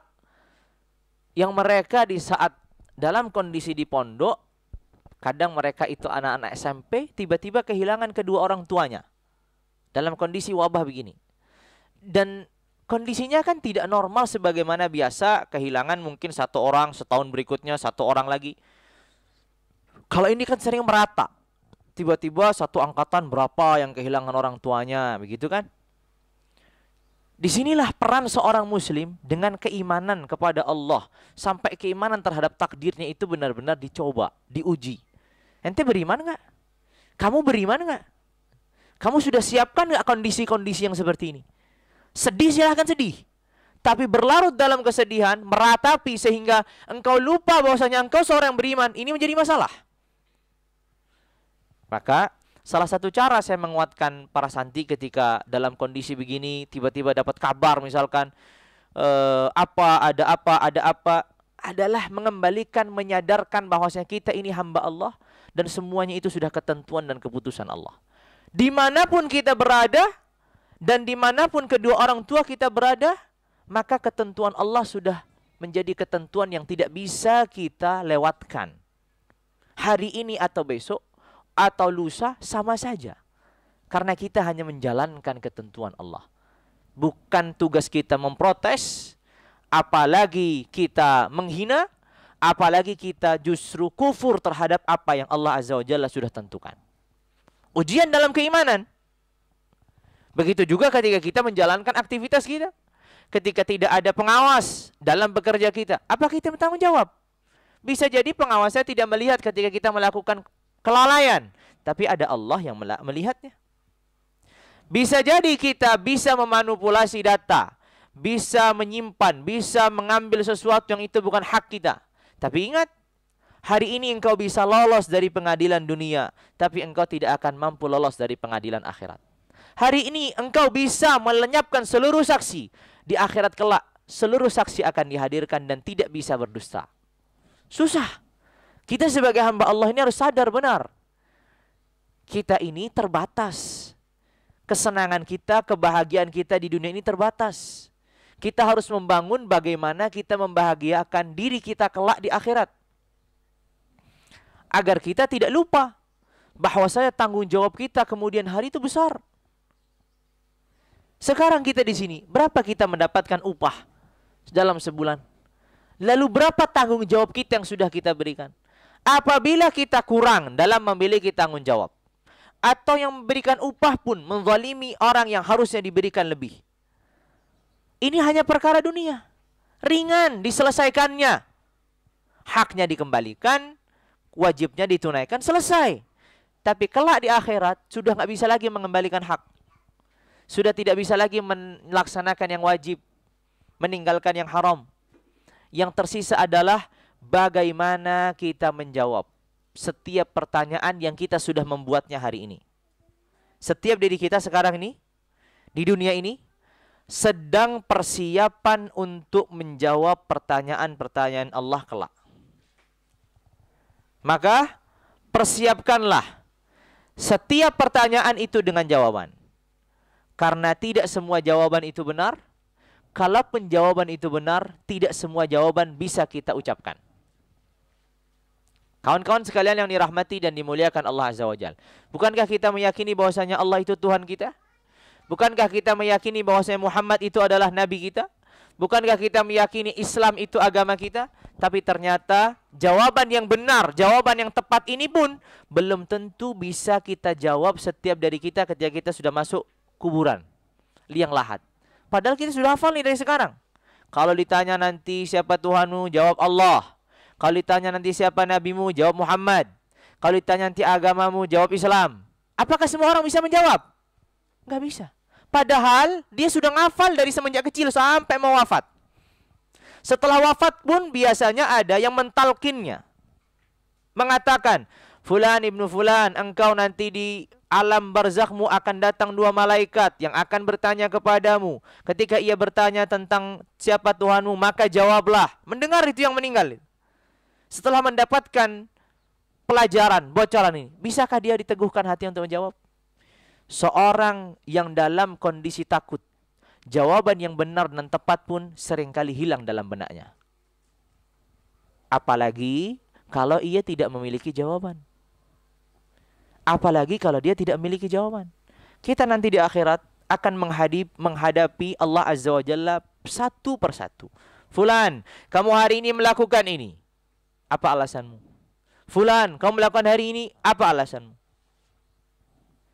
yang mereka di saat dalam kondisi di pondok kadang mereka itu anak-anak SMP tiba-tiba kehilangan kedua orang tuanya dalam kondisi wabah begini dan kondisinya kan tidak normal sebagaimana biasa kehilangan mungkin satu orang setahun berikutnya satu orang lagi kalau ini kan sering merata tiba-tiba satu angkatan berapa yang kehilangan orang tuanya begitu kan Disinilah peran seorang muslim dengan keimanan kepada Allah. Sampai keimanan terhadap takdirnya itu benar-benar dicoba, diuji. Ente beriman nggak? Kamu beriman nggak? Kamu sudah siapkan nggak kondisi-kondisi yang seperti ini? Sedih silahkan sedih. Tapi berlarut dalam kesedihan, meratapi sehingga engkau lupa bahwasanya engkau seorang yang beriman, ini menjadi masalah. Maka Salah satu cara saya menguatkan para santri ketika dalam kondisi begini tiba-tiba dapat kabar misalkan e, apa ada apa ada apa adalah mengembalikan menyadarkan bahwasanya kita ini hamba Allah dan semuanya itu sudah ketentuan dan keputusan Allah. Dimanapun kita berada dan dimanapun kedua orang tua kita berada, maka ketentuan Allah sudah menjadi ketentuan yang tidak bisa kita lewatkan. Hari ini atau besok atau lusa sama saja. Karena kita hanya menjalankan ketentuan Allah. Bukan tugas kita memprotes, apalagi kita menghina, apalagi kita justru kufur terhadap apa yang Allah Azza wa Jalla sudah tentukan. Ujian dalam keimanan. Begitu juga ketika kita menjalankan aktivitas kita. Ketika tidak ada pengawas dalam bekerja kita. Apa kita bertanggung jawab? Bisa jadi pengawasnya tidak melihat ketika kita melakukan kelalaian, tapi ada Allah yang melihatnya. Bisa jadi kita bisa memanipulasi data, bisa menyimpan, bisa mengambil sesuatu yang itu bukan hak kita. Tapi ingat, hari ini engkau bisa lolos dari pengadilan dunia, tapi engkau tidak akan mampu lolos dari pengadilan akhirat. Hari ini engkau bisa melenyapkan seluruh saksi di akhirat kelak. Seluruh saksi akan dihadirkan dan tidak bisa berdusta. Susah. Kita sebagai hamba Allah ini harus sadar benar. Kita ini terbatas. Kesenangan kita, kebahagiaan kita di dunia ini terbatas. Kita harus membangun bagaimana kita membahagiakan diri kita kelak di akhirat. Agar kita tidak lupa bahwa saya tanggung jawab kita kemudian hari itu besar. Sekarang kita di sini, berapa kita mendapatkan upah dalam sebulan? Lalu berapa tanggung jawab kita yang sudah kita berikan? Apabila kita kurang dalam memiliki tanggung jawab atau yang memberikan upah pun menzalimi orang yang harusnya diberikan lebih. Ini hanya perkara dunia. Ringan diselesaikannya. Haknya dikembalikan, wajibnya ditunaikan, selesai. Tapi kelak di akhirat sudah nggak bisa lagi mengembalikan hak. Sudah tidak bisa lagi melaksanakan yang wajib, meninggalkan yang haram. Yang tersisa adalah bagaimana kita menjawab setiap pertanyaan yang kita sudah membuatnya hari ini. Setiap diri kita sekarang ini, di dunia ini, sedang persiapan untuk menjawab pertanyaan-pertanyaan Allah kelak. Maka persiapkanlah setiap pertanyaan itu dengan jawaban. Karena tidak semua jawaban itu benar, Kalau penjawaban itu benar, tidak semua jawaban bisa kita ucapkan. Kawan-kawan sekalian yang dirahmati dan dimuliakan Allah Azza wa Jal. Bukankah kita meyakini bahwasanya Allah itu Tuhan kita? Bukankah kita meyakini bahwasanya Muhammad itu adalah Nabi kita? Bukankah kita meyakini Islam itu agama kita? Tapi ternyata jawaban yang benar, jawaban yang tepat ini pun belum tentu bisa kita jawab setiap dari kita ketika kita sudah masuk kuburan. Liang lahat. Padahal kita sudah hafal nih dari sekarang. Kalau ditanya nanti siapa Tuhanmu, jawab Allah. Kalau ditanya nanti siapa nabimu, jawab Muhammad. Kalau ditanya nanti agamamu, jawab Islam. Apakah semua orang bisa menjawab? Enggak bisa. Padahal dia sudah ngafal dari semenjak kecil sampai mau wafat. Setelah wafat pun biasanya ada yang mentalkinnya. Mengatakan, Fulan ibnu Fulan, engkau nanti di alam barzakhmu akan datang dua malaikat yang akan bertanya kepadamu. Ketika ia bertanya tentang siapa Tuhanmu, maka jawablah. Mendengar itu yang meninggal setelah mendapatkan pelajaran, bocoran ini, bisakah dia diteguhkan hati untuk menjawab? Seorang yang dalam kondisi takut, jawaban yang benar dan tepat pun seringkali hilang dalam benaknya. Apalagi kalau ia tidak memiliki jawaban. Apalagi kalau dia tidak memiliki jawaban. Kita nanti di akhirat akan menghadip menghadapi Allah Azza wa Jalla satu persatu. Fulan, kamu hari ini melakukan ini. Apa alasanmu? Fulan, kau melakukan hari ini, apa alasanmu?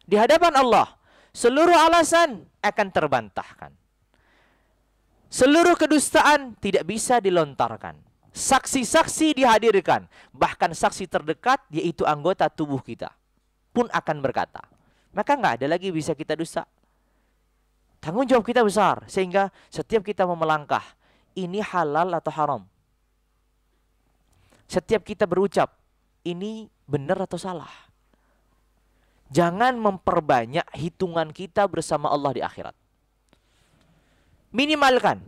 Di hadapan Allah, seluruh alasan akan terbantahkan. Seluruh kedustaan tidak bisa dilontarkan. Saksi-saksi dihadirkan, bahkan saksi terdekat yaitu anggota tubuh kita pun akan berkata. Maka nggak ada lagi bisa kita dusta. Tanggung jawab kita besar sehingga setiap kita memelangkah, ini halal atau haram setiap kita berucap ini benar atau salah. Jangan memperbanyak hitungan kita bersama Allah di akhirat. Minimalkan,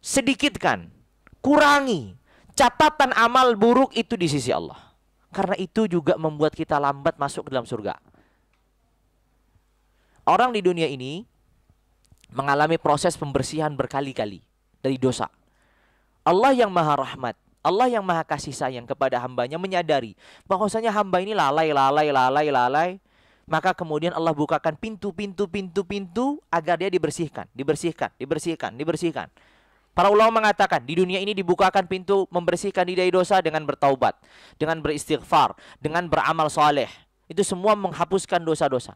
sedikitkan, kurangi catatan amal buruk itu di sisi Allah. Karena itu juga membuat kita lambat masuk ke dalam surga. Orang di dunia ini mengalami proses pembersihan berkali-kali dari dosa. Allah yang Maha Rahmat Allah yang maha kasih sayang kepada hambanya menyadari bahwasanya hamba ini lalai, lalai, lalai, lalai. Maka kemudian Allah bukakan pintu, pintu, pintu, pintu agar dia dibersihkan, dibersihkan, dibersihkan, dibersihkan. Para ulama mengatakan di dunia ini dibukakan pintu membersihkan diri dari dosa dengan bertaubat, dengan beristighfar, dengan beramal soleh. Itu semua menghapuskan dosa-dosa.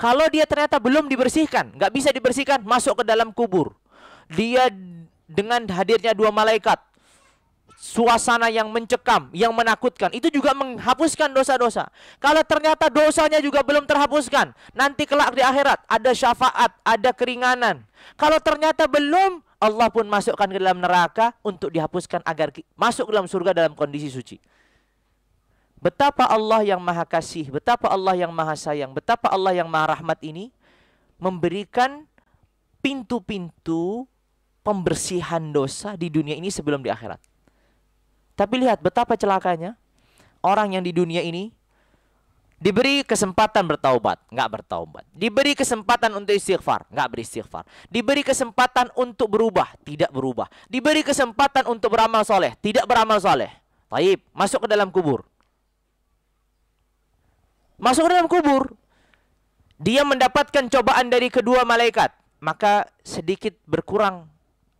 Kalau dia ternyata belum dibersihkan, nggak bisa dibersihkan, masuk ke dalam kubur. Dia dengan hadirnya dua malaikat, suasana yang mencekam, yang menakutkan, itu juga menghapuskan dosa-dosa. Kalau ternyata dosanya juga belum terhapuskan, nanti kelak di akhirat ada syafaat, ada keringanan. Kalau ternyata belum, Allah pun masukkan ke dalam neraka untuk dihapuskan agar masuk ke dalam surga dalam kondisi suci. Betapa Allah yang maha kasih, betapa Allah yang maha sayang, betapa Allah yang maha rahmat ini memberikan pintu-pintu pembersihan dosa di dunia ini sebelum di akhirat. Tapi lihat betapa celakanya orang yang di dunia ini diberi kesempatan bertaubat, nggak bertaubat. Diberi kesempatan untuk istighfar, nggak beristighfar. Diberi kesempatan untuk berubah, tidak berubah. Diberi kesempatan untuk beramal soleh, tidak beramal soleh. Taib, masuk ke dalam kubur. Masuk ke dalam kubur. Dia mendapatkan cobaan dari kedua malaikat. Maka sedikit berkurang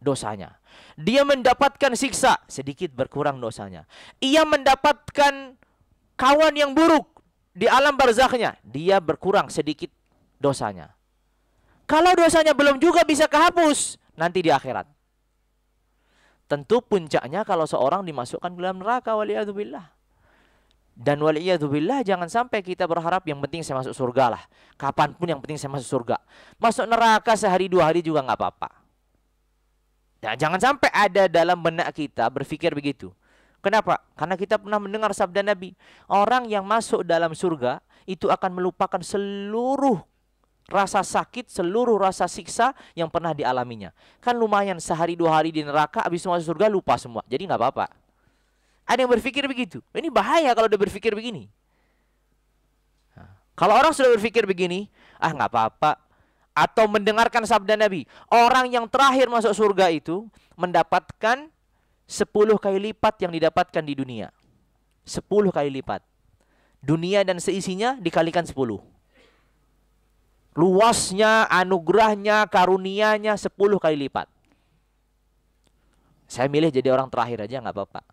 dosanya. Dia mendapatkan siksa, sedikit berkurang dosanya. Ia mendapatkan kawan yang buruk di alam barzakhnya, dia berkurang sedikit dosanya. Kalau dosanya belum juga bisa kehapus nanti di akhirat. Tentu puncaknya kalau seorang dimasukkan ke dalam neraka waliyadzubillah. Dan waliyadzubillah jangan sampai kita berharap yang penting saya masuk surga lah. Kapanpun yang penting saya masuk surga. Masuk neraka sehari dua hari juga nggak apa-apa Nah, jangan sampai ada dalam benak kita berpikir begitu. Kenapa? Karena kita pernah mendengar sabda Nabi, orang yang masuk dalam surga itu akan melupakan seluruh rasa sakit, seluruh rasa siksa yang pernah dialaminya. Kan lumayan sehari dua hari di neraka, habis masuk surga lupa semua. Jadi nggak apa-apa. Ada yang berpikir begitu. Ini bahaya kalau udah berpikir begini. Nah, kalau orang sudah berpikir begini, ah nggak apa-apa, atau mendengarkan sabda Nabi. Orang yang terakhir masuk surga itu mendapatkan sepuluh kali lipat yang didapatkan di dunia. sepuluh kali lipat. Dunia dan seisinya dikalikan sepuluh Luasnya, anugerahnya, karunianya sepuluh kali lipat. Saya milih jadi orang terakhir aja nggak apa-apa.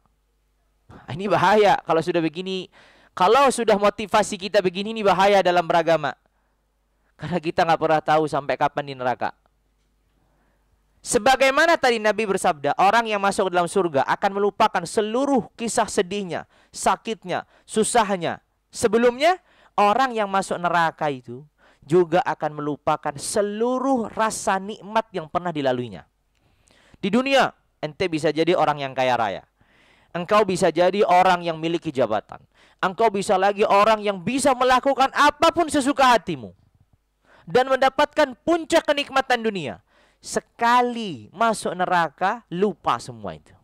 Ah, ini bahaya kalau sudah begini. Kalau sudah motivasi kita begini ini bahaya dalam beragama. Karena kita nggak pernah tahu sampai kapan di neraka. Sebagaimana tadi Nabi bersabda, orang yang masuk dalam surga akan melupakan seluruh kisah sedihnya, sakitnya, susahnya. Sebelumnya, orang yang masuk neraka itu juga akan melupakan seluruh rasa nikmat yang pernah dilaluinya. Di dunia, ente bisa jadi orang yang kaya raya. Engkau bisa jadi orang yang miliki jabatan. Engkau bisa lagi orang yang bisa melakukan apapun sesuka hatimu dan mendapatkan puncak kenikmatan dunia. Sekali masuk neraka, lupa semua itu.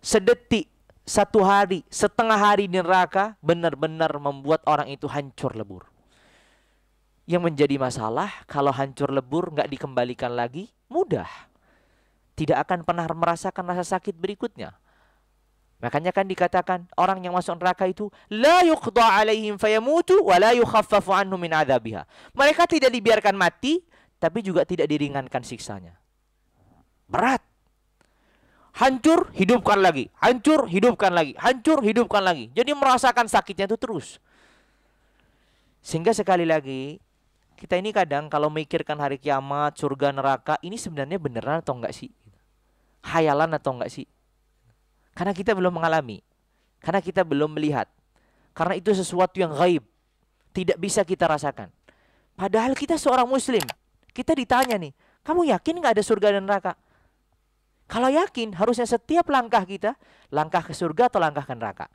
Sedetik, satu hari, setengah hari di neraka, benar-benar membuat orang itu hancur lebur. Yang menjadi masalah, kalau hancur lebur nggak dikembalikan lagi, mudah. Tidak akan pernah merasakan rasa sakit berikutnya Makanya kan dikatakan orang yang masuk neraka itu la yuqda alaihim fayamutu wa la yukhaffafu anhum min adzabiha. Mereka tidak dibiarkan mati tapi juga tidak diringankan siksanya. Berat. Hancur, hidupkan lagi. Hancur, hidupkan lagi. Hancur, hidupkan lagi. Jadi merasakan sakitnya itu terus. Sehingga sekali lagi kita ini kadang kalau mikirkan hari kiamat, surga, neraka, ini sebenarnya beneran atau enggak sih? Hayalan atau enggak sih? Karena kita belum mengalami. Karena kita belum melihat. Karena itu sesuatu yang gaib. Tidak bisa kita rasakan. Padahal kita seorang muslim. Kita ditanya nih, kamu yakin gak ada surga dan neraka? Kalau yakin, harusnya setiap langkah kita, langkah ke surga atau langkah ke neraka.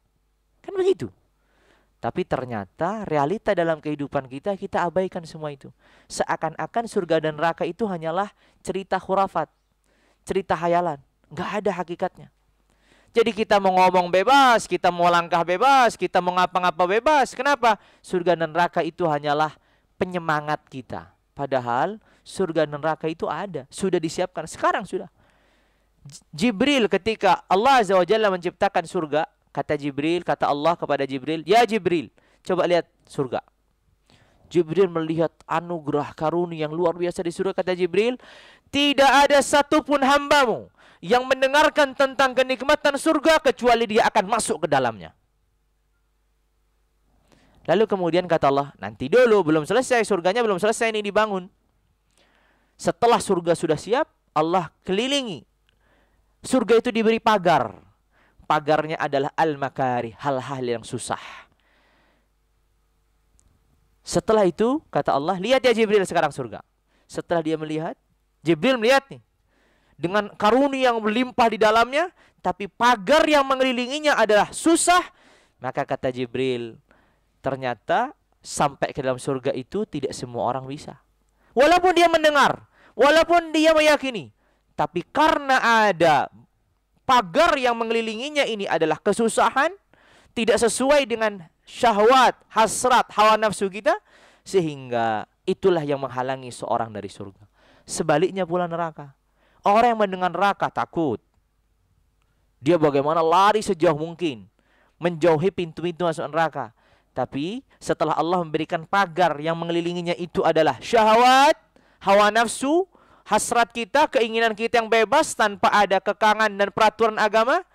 Kan begitu. Tapi ternyata realita dalam kehidupan kita, kita abaikan semua itu. Seakan-akan surga dan neraka itu hanyalah cerita khurafat. Cerita hayalan. Gak ada hakikatnya. Jadi kita mau ngomong bebas, kita mau langkah bebas, kita mau ngapa-ngapa bebas. Kenapa? Surga dan neraka itu hanyalah penyemangat kita. Padahal surga dan neraka itu ada, sudah disiapkan. Sekarang sudah. Jibril ketika Allah Azza wa Jalla menciptakan surga, kata Jibril, kata Allah kepada Jibril, "Ya Jibril, coba lihat surga." Jibril melihat anugerah karunia yang luar biasa di surga kata Jibril, "Tidak ada satupun hambamu yang mendengarkan tentang kenikmatan surga kecuali dia akan masuk ke dalamnya. Lalu kemudian kata Allah, nanti dulu belum selesai surganya belum selesai ini dibangun. Setelah surga sudah siap, Allah kelilingi. Surga itu diberi pagar. Pagarnya adalah al-makari, hal-hal yang susah. Setelah itu, kata Allah, lihat ya Jibril sekarang surga. Setelah dia melihat, Jibril melihat nih, dengan karunia yang melimpah di dalamnya, tapi pagar yang mengelilinginya adalah susah, maka kata Jibril, ternyata sampai ke dalam surga itu tidak semua orang bisa. Walaupun dia mendengar, walaupun dia meyakini, tapi karena ada pagar yang mengelilinginya ini adalah kesusahan, tidak sesuai dengan syahwat, hasrat, hawa nafsu kita, sehingga itulah yang menghalangi seorang dari surga. Sebaliknya pula neraka. Orang yang mendengar neraka takut. Dia bagaimana lari sejauh mungkin. Menjauhi pintu-pintu masuk neraka. Tapi setelah Allah memberikan pagar yang mengelilinginya itu adalah syahwat, hawa nafsu, hasrat kita, keinginan kita yang bebas tanpa ada kekangan dan peraturan agama.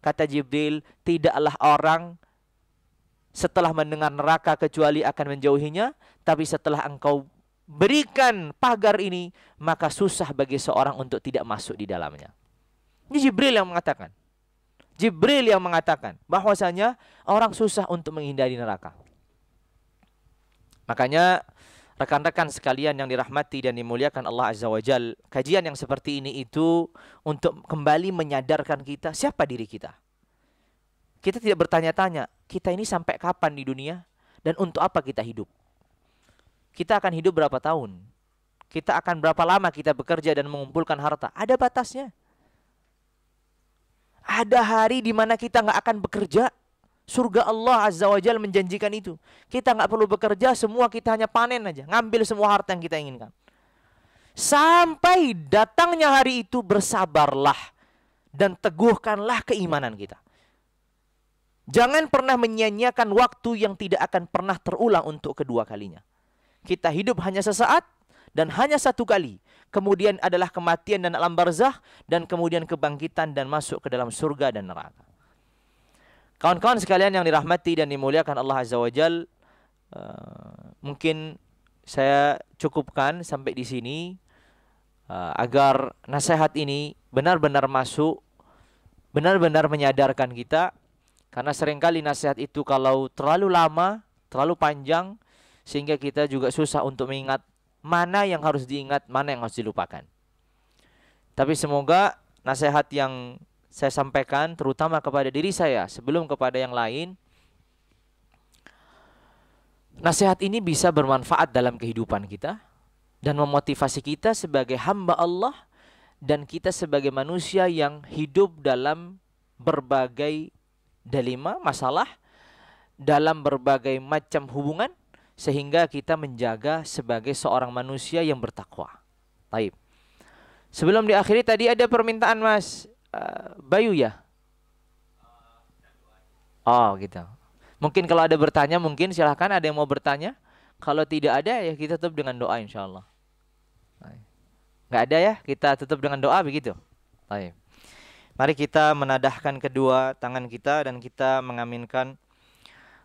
Kata Jibril, tidaklah orang setelah mendengar neraka kecuali akan menjauhinya, tapi setelah engkau berikan pagar ini, maka susah bagi seorang untuk tidak masuk di dalamnya. Ini Jibril yang mengatakan. Jibril yang mengatakan bahwasanya orang susah untuk menghindari neraka. Makanya rekan-rekan sekalian yang dirahmati dan dimuliakan Allah Azza wa Jal, kajian yang seperti ini itu untuk kembali menyadarkan kita siapa diri kita. Kita tidak bertanya-tanya, kita ini sampai kapan di dunia dan untuk apa kita hidup? kita akan hidup berapa tahun? Kita akan berapa lama kita bekerja dan mengumpulkan harta? Ada batasnya. Ada hari di mana kita nggak akan bekerja. Surga Allah Azza wa Jal menjanjikan itu. Kita nggak perlu bekerja, semua kita hanya panen aja. Ngambil semua harta yang kita inginkan. Sampai datangnya hari itu bersabarlah. Dan teguhkanlah keimanan kita. Jangan pernah menyanyiakan waktu yang tidak akan pernah terulang untuk kedua kalinya. Kita hidup hanya sesaat dan hanya satu kali. Kemudian adalah kematian dan alam barzah dan kemudian kebangkitan dan masuk ke dalam surga dan neraka. Kawan-kawan sekalian yang dirahmati dan dimuliakan Allah Azza wa Jal, uh, mungkin saya cukupkan sampai di sini uh, agar nasihat ini benar-benar masuk, benar-benar menyadarkan kita karena seringkali nasihat itu kalau terlalu lama, terlalu panjang, sehingga kita juga susah untuk mengingat mana yang harus diingat, mana yang harus dilupakan. Tapi semoga nasihat yang saya sampaikan terutama kepada diri saya sebelum kepada yang lain Nasihat ini bisa bermanfaat dalam kehidupan kita dan memotivasi kita sebagai hamba Allah dan kita sebagai manusia yang hidup dalam berbagai delima masalah, dalam berbagai macam hubungan sehingga kita menjaga sebagai seorang manusia yang bertakwa. Taib. Sebelum diakhiri tadi ada permintaan Mas uh, Bayu ya. Oh gitu. Mungkin kalau ada bertanya mungkin silahkan ada yang mau bertanya. Kalau tidak ada ya kita tutup dengan doa insya Allah. Gak ada ya kita tutup dengan doa begitu. Taib. Mari kita menadahkan kedua tangan kita dan kita mengaminkan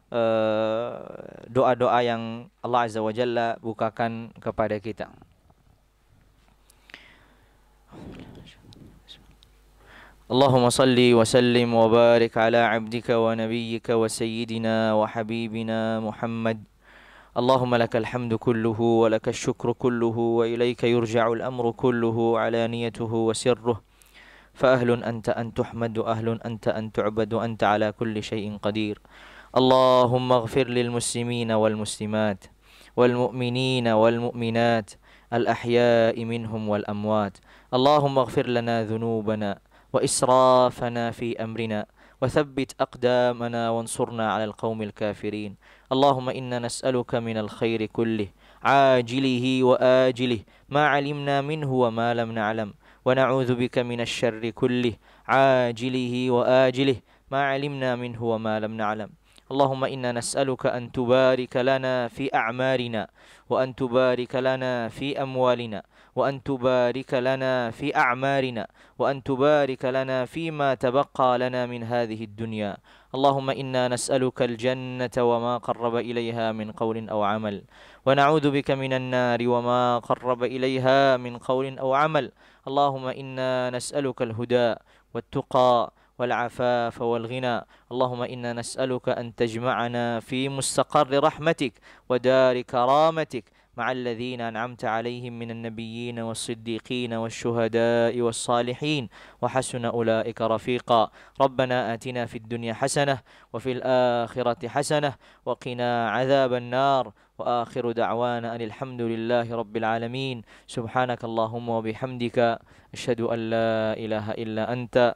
Eh, doa-doa yang Allah Azza wa Jalla bukakan kepada kita. اللهم صل وسلم وبارك على عبدك ونبيك وسيدنا وحبيبنا محمد اللهم لك الحمد كله ولك الشكر كله وإليك يرجع الأمر كله علانيته وسره فأهل أنت أن تحمد أهل أنت أن تعبد أنت على كل شيء قدير اللهم اغفر للمسلمين والمسلمات والمؤمنين والمؤمنات الأحياء منهم والأموات اللهم اغفر لنا ذنوبنا وإسرافنا في أمرنا وثبت أقدامنا وانصرنا على القوم الكافرين اللهم إنا نسألك من الخير كله عاجله وآجله ما علمنا منه وما لم نعلم ونعوذ بك من الشر كله عاجله وآجله ما علمنا منه وما لم نعلم اللهم إنا نسألك أن تبارك لنا في أعمارنا وأن تبارك لنا في أموالنا وأن تبارك لنا في أعمارنا وأن تبارك لنا فيما تبقى لنا من هذه الدنيا اللهم إنا نسألك الجنة وما قرب إليها من قول أو عمل ونعوذ بك من النار وما قرب إليها من قول أو عمل اللهم إنا نسألك الهدى والتقى والعفاف والغنى اللهم إنا نسألك أن تجمعنا في مستقر رحمتك ودار كرامتك مع الذين أنعمت عليهم من النبيين والصديقين والشهداء والصالحين وحسن أولئك رفيقا ربنا آتنا في الدنيا حسنة وفي الآخرة حسنة وقنا عذاب النار وآخر دعوانا أن الحمد لله رب العالمين سبحانك اللهم وبحمدك أشهد أن لا إله إلا أنت